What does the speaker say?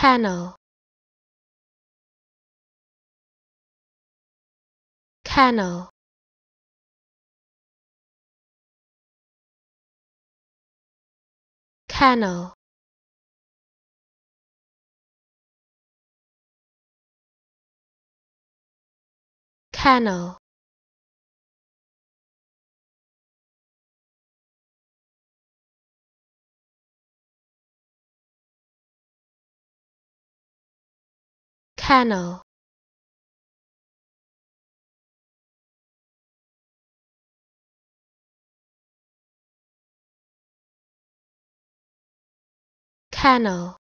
Kennel Kennel Kennel Kennel panel Canal